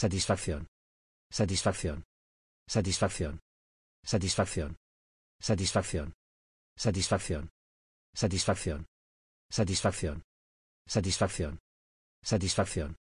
Satisfacción. Satisfacción. Satisfacción. Satisfacción. Satisfacción. Satisfacción. Satisfacción. Satisfacción. Satisfacción. Satisfacción.